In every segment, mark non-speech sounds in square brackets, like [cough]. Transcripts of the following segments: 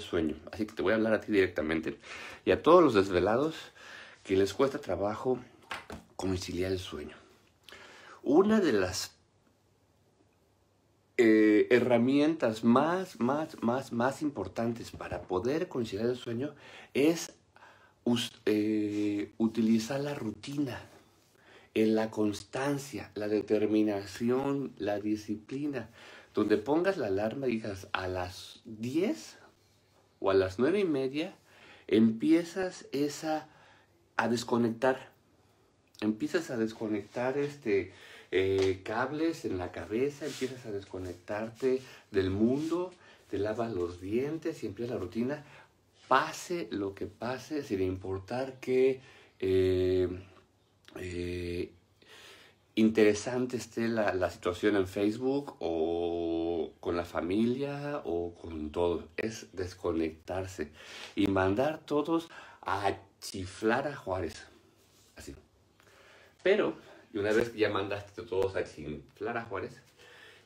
sueño. Así que te voy a hablar a ti directamente y a todos los desvelados que les cuesta trabajo conciliar el sueño. Una de las eh, herramientas más, más, más, más importantes para poder conciliar el sueño es eh, utilizar la rutina, en la constancia, la determinación, la disciplina. Donde pongas la alarma y digas a las 10 o a las nueve y media, empiezas esa, a desconectar. Empiezas a desconectar este, eh, cables en la cabeza, empiezas a desconectarte del mundo, te lavas los dientes y empieza la rutina. Pase lo que pase, sin importar que... Eh, eh, interesante esté la, la, situación en Facebook o con la familia o con todo. Es desconectarse y mandar todos a chiflar a Juárez. Así. Pero, y una vez que ya mandaste todos a chiflar a Juárez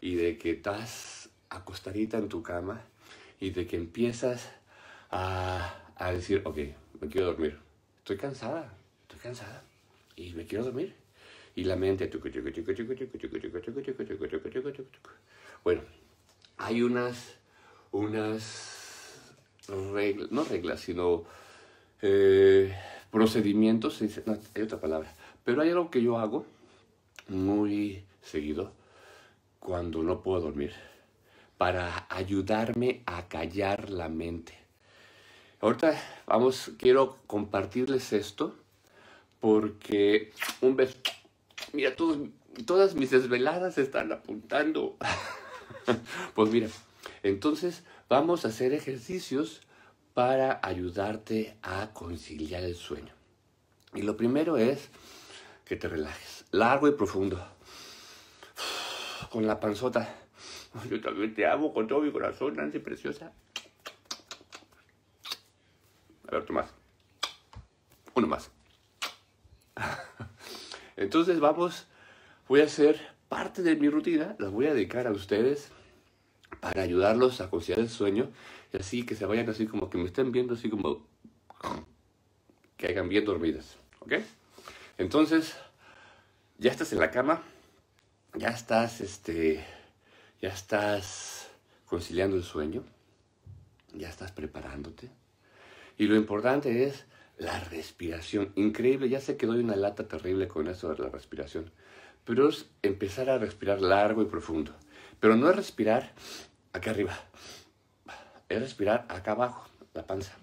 y de que estás acostadita en tu cama y de que empiezas a, a decir, ok, me quiero dormir. Estoy cansada, estoy cansada y me quiero dormir y la mente... Bueno, hay unas, unas reglas, no reglas, sino procedimientos, hay otra palabra, pero hay algo que yo hago muy seguido cuando no puedo dormir, para ayudarme a callar la mente. Ahorita vamos, quiero compartirles esto porque un beso, mira, todas mis desveladas están apuntando. [laughs] pues mira, entonces vamos a hacer ejercicios para ayudarte a conciliar el sueño. Y lo primero es que te relajes, largo y profundo, con la panzota. Yo también te amo con todo mi corazón, Nancy preciosa. A ver, tú más. Uno más. [laughs] Entonces vamos, voy a hacer parte de mi rutina, las voy a dedicar a ustedes para ayudarlos a conciliar el sueño y así que se vayan así como que me estén viendo así como que hagan bien dormidas, ¿ok? Entonces, ya estás en la cama, ya estás, este, ya estás conciliando el sueño, ya estás preparándote y lo importante es la respiración. Increíble, ya sé que doy una lata terrible con eso de la respiración. Pero es empezar a respirar largo y profundo. Pero no es respirar acá arriba. Es respirar acá abajo, la panza.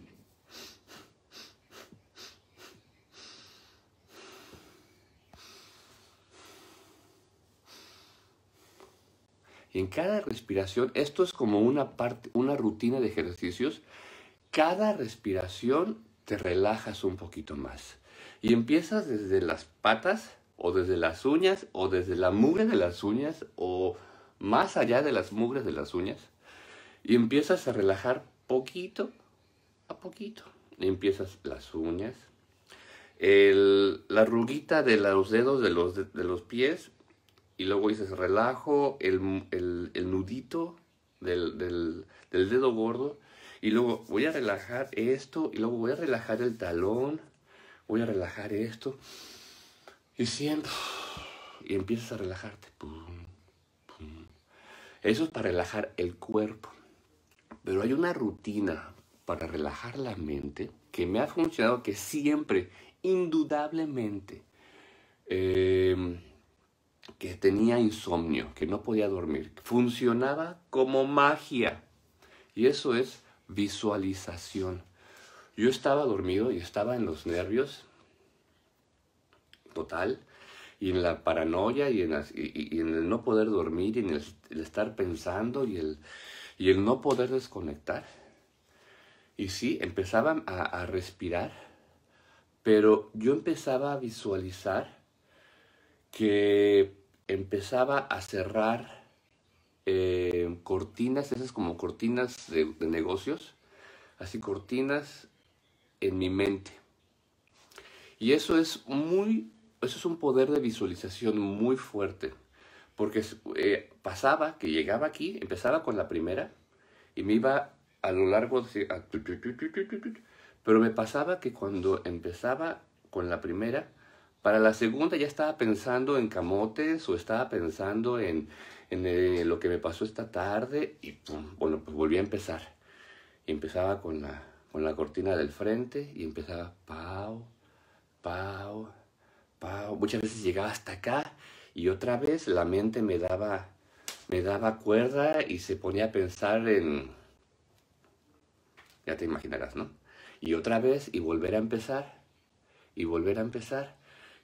Y en cada respiración, esto es como una parte, una rutina de ejercicios. Cada respiración te relajas un poquito más. Y empiezas desde las patas o desde las uñas o desde la mugre de las uñas o más allá de las mugres de las uñas. Y empiezas a relajar poquito a poquito. empiezas las uñas, la ruguita de los dedos de los, los pies y luego dices relajo el, el, nudito del, del, dedo gordo y luego voy a relajar esto y luego voy a relajar el talón. Voy a relajar esto. Y siento. Y empiezas a relajarte. Eso es para relajar el cuerpo. Pero hay una rutina para relajar la mente que me ha funcionado que siempre, indudablemente, em, que tenía insomnio, que no podía dormir. Funcionaba como magia. Y eso es visualización. Yo estaba dormido y estaba en los nervios total y en la paranoia y en, el no poder dormir y en el, estar pensando y el, y el no poder desconectar. Y sí, empezaba a respirar, pero yo empezaba a visualizar que empezaba a cerrar eh, cortinas, esas como cortinas de, negocios, así cortinas en mi mente. Y eso es muy, eso es un poder de visualización muy fuerte, porque eh, pasaba que llegaba aquí, empezaba con la primera y me iba a lo largo, pero me pasaba que cuando empezaba con la primera, para la segunda ya estaba pensando en camotes o estaba pensando en, eh, lo que me pasó esta tarde y pum, bueno, pues volví a empezar. empezaba con la, con la cortina del frente y empezaba pau, pao, pau. Muchas veces llegaba hasta acá y otra vez la mente me daba, me daba cuerda y se ponía a pensar en... Ya te imaginarás, ¿no? Y otra vez y volver a empezar y volver a empezar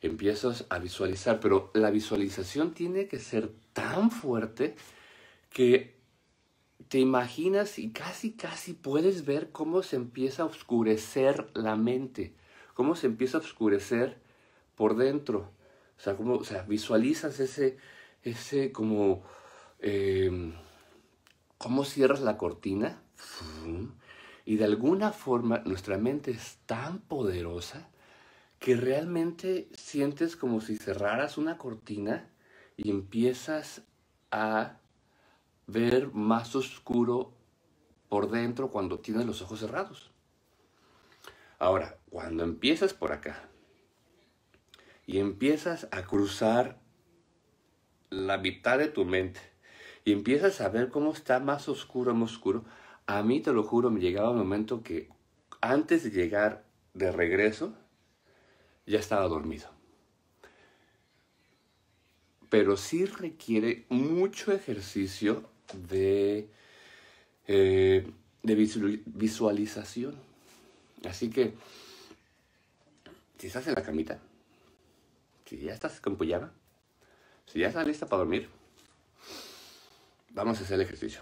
empiezas a visualizar, pero la visualización tiene que ser tan fuerte que te imaginas y casi, casi puedes ver cómo se empieza a oscurecer la mente, cómo se empieza a oscurecer por dentro. O sea, como, sea, visualizas ese, ese como, em, cómo cierras la cortina. Y de alguna forma nuestra mente es tan poderosa que realmente sientes como si cerraras una cortina y empiezas a ver más oscuro por dentro cuando tienes los ojos cerrados. Ahora, cuando empiezas por acá y empiezas a cruzar la mitad de tu mente y empiezas a ver cómo está más oscuro, más oscuro, a mí te lo juro, me llegaba un momento que antes de llegar de regreso, ya estaba dormido. Pero sí requiere mucho ejercicio de, eh, de visualización. Así que, si estás en la camita, si ya estás con si ya estás lista para dormir, vamos a hacer el ejercicio.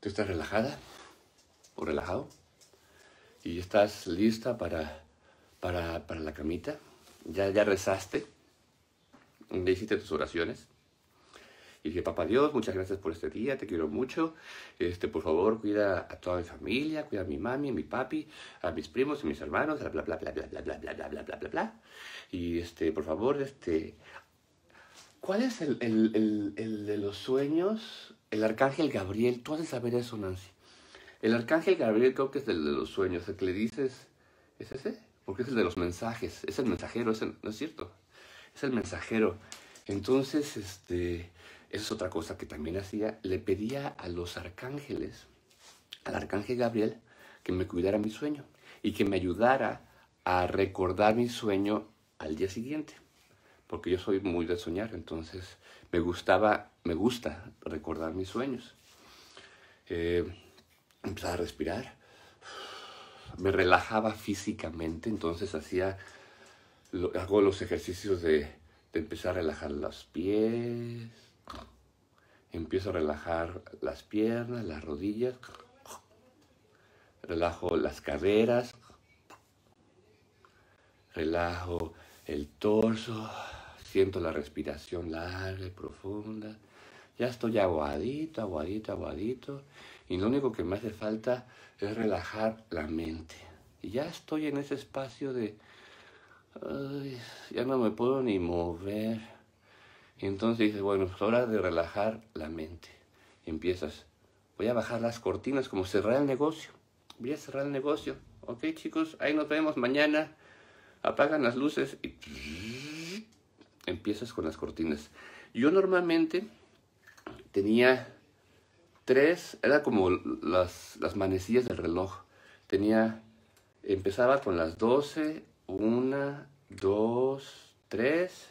Tú estás relajada o relajado y estás lista para para, para la camita. Ya, ya rezaste, le hiciste tus oraciones. Y dije, papá Dios, muchas gracias por este día, te quiero mucho. Este, por favor, cuida a toda mi familia, cuida a mi mami, a mi papi, a mis primos, a mis hermanos, bla, bla, bla, bla, bla, bla, bla, bla, bla, bla, bla, bla, Y este, por favor, este, ¿cuál es el, el, el, el de los sueños? El arcángel Gabriel, tú has de saber eso, Nancy. El arcángel Gabriel creo que es el de los sueños, el que le dices, ¿es ese? porque es el de los mensajes, es el mensajero, es ¿no es cierto? Es el mensajero. Entonces, este, es otra cosa que también hacía, le pedía a los arcángeles, al arcángel Gabriel, que me cuidara mi sueño y que me ayudara a recordar mi sueño al día siguiente, porque yo soy muy de soñar, entonces me gustaba, me gusta recordar mis sueños. Eh, a respirar me relajaba físicamente, entonces hacía, hago los ejercicios de, de empezar a relajar los pies, empiezo a relajar las piernas, las rodillas, relajo las caderas, relajo el torso, siento la respiración larga y profunda ya estoy aguadito, aguadito, aguadito, y lo único que me hace falta es relajar la mente. Y ya estoy en ese espacio de, ya no me puedo ni mover. entonces dices, bueno, es pues hora de relajar la mente. empiezas, voy a bajar las cortinas, como cerrar el negocio. Voy a cerrar el negocio. Ok, chicos, ahí nos vemos mañana. Apagan las luces y empiezas con las cortinas. Yo normalmente tenía tres, era como las, las manecillas del reloj. Tenía, empezaba con las 12, 1, 2, 3,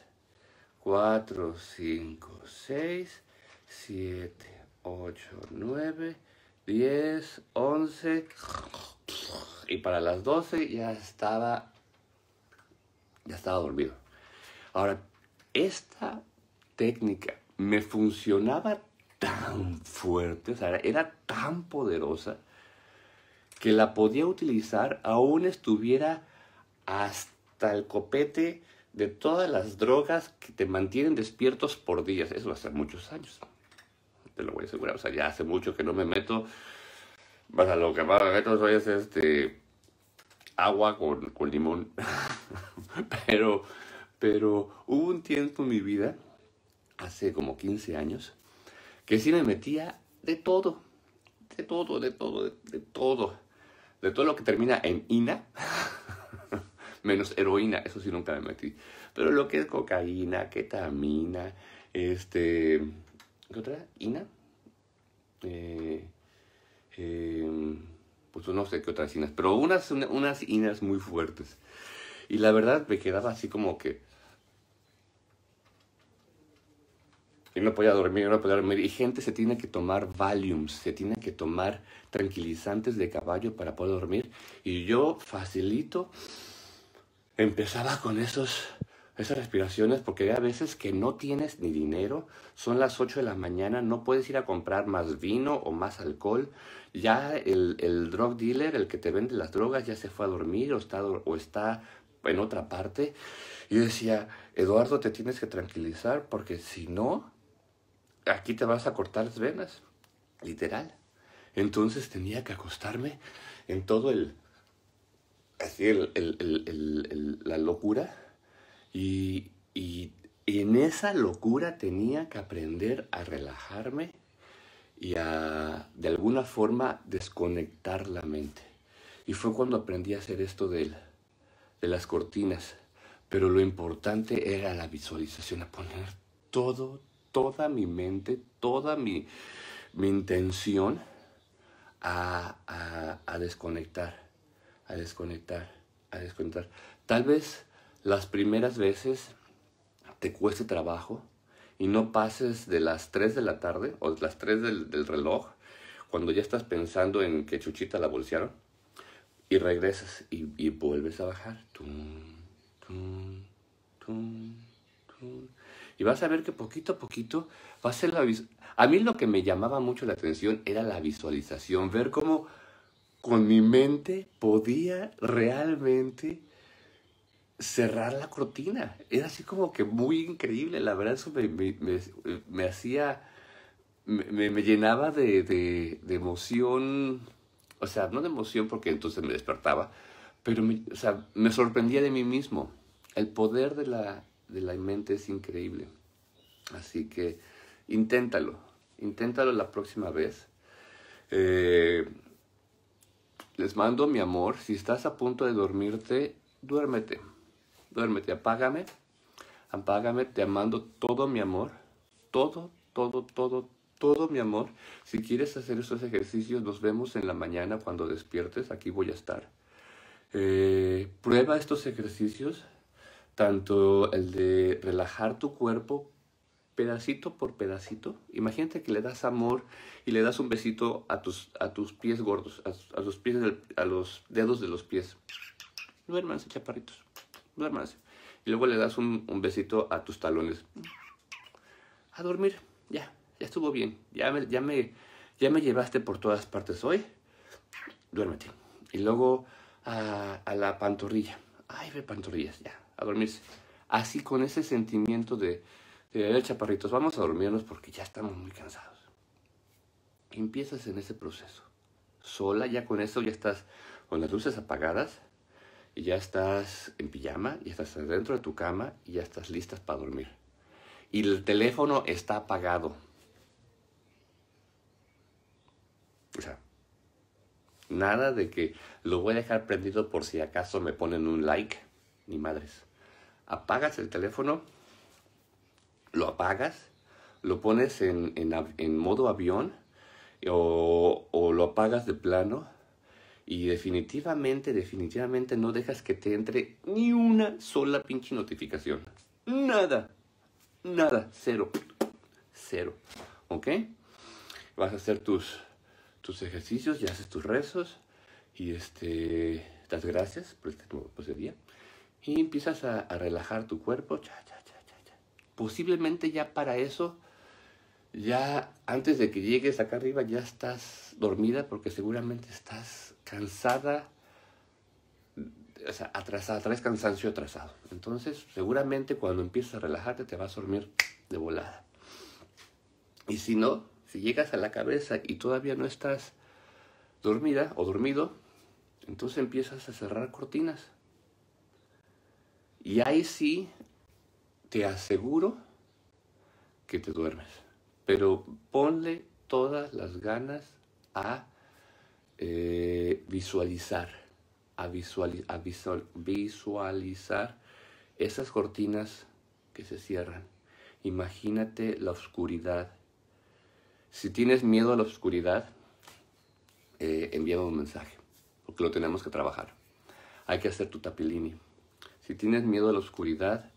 4, 5, 6, 7, 8, 9, 10, 11. Y para las 12 ya estaba, ya estaba dormido. Ahora, esta técnica me funcionaba tan fuerte, o sea, era tan poderosa que la podía utilizar aún estuviera hasta el copete de todas las drogas que te mantienen despiertos por días. Eso hace muchos años. Te lo voy a asegurar. O sea, ya hace mucho que no me meto. Más lo que más me meto es este agua con, limón. [laughs] pero, pero hubo un tiempo en mi vida, hace como 15 años, que sí me metía de todo, de todo, de todo, de, todo. De todo lo que termina en ina, [laughs] menos heroína, eso sí nunca me metí. Pero lo que es cocaína, ketamina, este... ¿Qué otra? ¿Ina? Eh, em, pues no sé qué otras inas, pero unas, unas inas muy fuertes. Y la verdad me quedaba así como que y no podía dormir, no podía dormir. Y gente se tiene que tomar Valiums, se tiene que tomar tranquilizantes de caballo para poder dormir. Y yo facilito empezaba con esos, esas respiraciones porque a veces que no tienes ni dinero, son las 8 de la mañana, no puedes ir a comprar más vino o más alcohol. Ya el, el drug dealer, el que te vende las drogas, ya se fue a dormir o está, o está en otra parte. Y decía, Eduardo, te tienes que tranquilizar porque si no, aquí te vas a cortar las venas, literal. Entonces tenía que acostarme en todo el, así el, la locura y, en esa locura tenía que aprender a relajarme y a de alguna forma desconectar la mente. Y fue cuando aprendí a hacer esto de, de las cortinas. Pero lo importante era la visualización, a poner todo, toda mi mente, toda mi, mi intención a, desconectar, a desconectar, a desconectar. Tal vez las primeras veces te cueste trabajo y no pases de las 3 de la tarde o las 3 del, reloj cuando ya estás pensando en que Chuchita la bolsearon y regresas y, vuelves a bajar. Tum, tum, tum, y vas a ver que poquito a poquito va a ser la A mí lo que me llamaba mucho la atención era la visualización, ver cómo con mi mente podía realmente cerrar la cortina. Era así como que muy increíble, la verdad eso me, hacía, me, llenaba de, de, emoción, o sea, no de emoción porque entonces me despertaba, pero me sorprendía de mí mismo el poder de la de la mente es increíble. Así que inténtalo, inténtalo la próxima vez. Eh, les mando mi amor. Si estás a punto de dormirte, duérmete. Duérmete, apágame. Apágame, te mando todo mi amor. Todo, todo, todo, todo mi amor. Si quieres hacer esos ejercicios, nos vemos en la mañana cuando despiertes. Aquí voy a estar. Eh, prueba estos ejercicios tanto el de relajar tu cuerpo pedacito por pedacito. Imagínate que le das amor y le das un besito a tus, a tus pies gordos, a, los pies a los dedos de los pies. Duérmanse, chaparritos, duérmanse. Y luego le das un, besito a tus talones. A dormir, ya, ya estuvo bien. Ya me, ya me llevaste por todas partes hoy. Duérmete. Y luego a, a la pantorrilla. Ay, ve pantorrillas, ya, a dormirse. Así con ese sentimiento de, de chaparritos, vamos a dormirnos porque ya estamos muy cansados. Empiezas en ese proceso. Sola, ya con eso, ya estás con las luces apagadas, y ya estás en pijama, y estás dentro de tu cama y ya estás listas para dormir. Y el teléfono está apagado. O sea, nada de que lo voy a dejar prendido por si acaso me ponen un like, ni madres apagas el teléfono, lo apagas, lo pones en, en, modo avión o, o, lo apagas de plano y definitivamente, definitivamente no dejas que te entre ni una sola pinche notificación. Nada, nada, cero, cero, ¿ok? Vas a hacer tus, tus ejercicios y haces tus rezos y este, das gracias por este nuevo día y empiezas a, relajar tu cuerpo. Posiblemente ya para eso, ya antes de que llegues acá arriba, ya estás dormida porque seguramente estás cansada, o sea, atrasada, traes cansancio atrasado. Entonces, seguramente cuando empiezas a relajarte te vas a dormir de volada. Y si no, si llegas a la cabeza y todavía no estás dormida o dormido, entonces empiezas a cerrar cortinas y ahí sí te aseguro que te duermes. Pero ponle todas las ganas a eh, visualizar, a, visualizar esas cortinas que se cierran. Imagínate la oscuridad. Si tienes miedo a la oscuridad, eh, envíame un mensaje, porque lo tenemos que trabajar. Hay que hacer tu tapilini. Si tienes miedo a la oscuridad,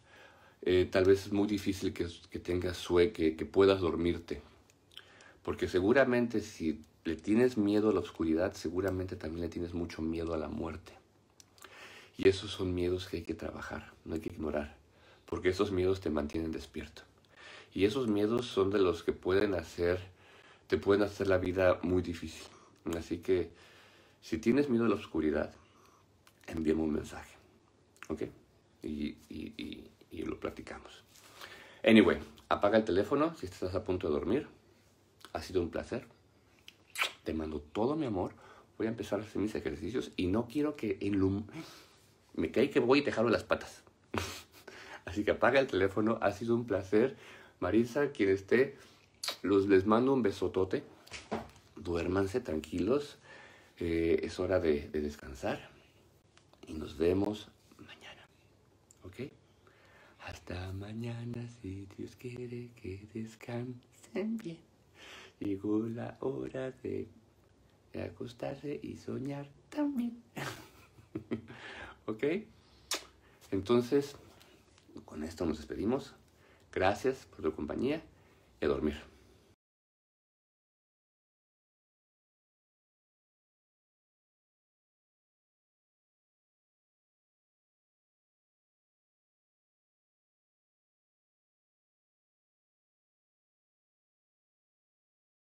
eh, tal vez es muy difícil que, tengas sueño, que, puedas dormirte. Porque seguramente si le tienes miedo a la oscuridad, seguramente también le tienes mucho miedo a la muerte. Y esos son miedos que hay que trabajar, no hay que ignorar, porque esos miedos te mantienen despierto. Y esos miedos son de los que pueden hacer, te pueden hacer la vida muy difícil. Así que si tienes miedo a la oscuridad, envíame un mensaje. ¿Ok? y, y, lo platicamos. Anyway, apaga el teléfono si estás a punto de dormir. Ha sido un placer. Te mando todo mi amor. Voy a empezar a hacer mis ejercicios y no quiero que en me caí que voy a dejarlo las patas. [laughs] Así que apaga el teléfono. Ha sido un placer. Marisa, quien esté, los, les mando un besotote. Duérmanse tranquilos. Eh, es hora de, de descansar. Y nos vemos ¿ok? Hasta mañana, si Dios quiere que descansen [laughs] bien. Llegó la hora de, acostarse y soñar también. [laughs] ¿Ok? Entonces, con esto nos despedimos. Gracias por tu compañía y a dormir.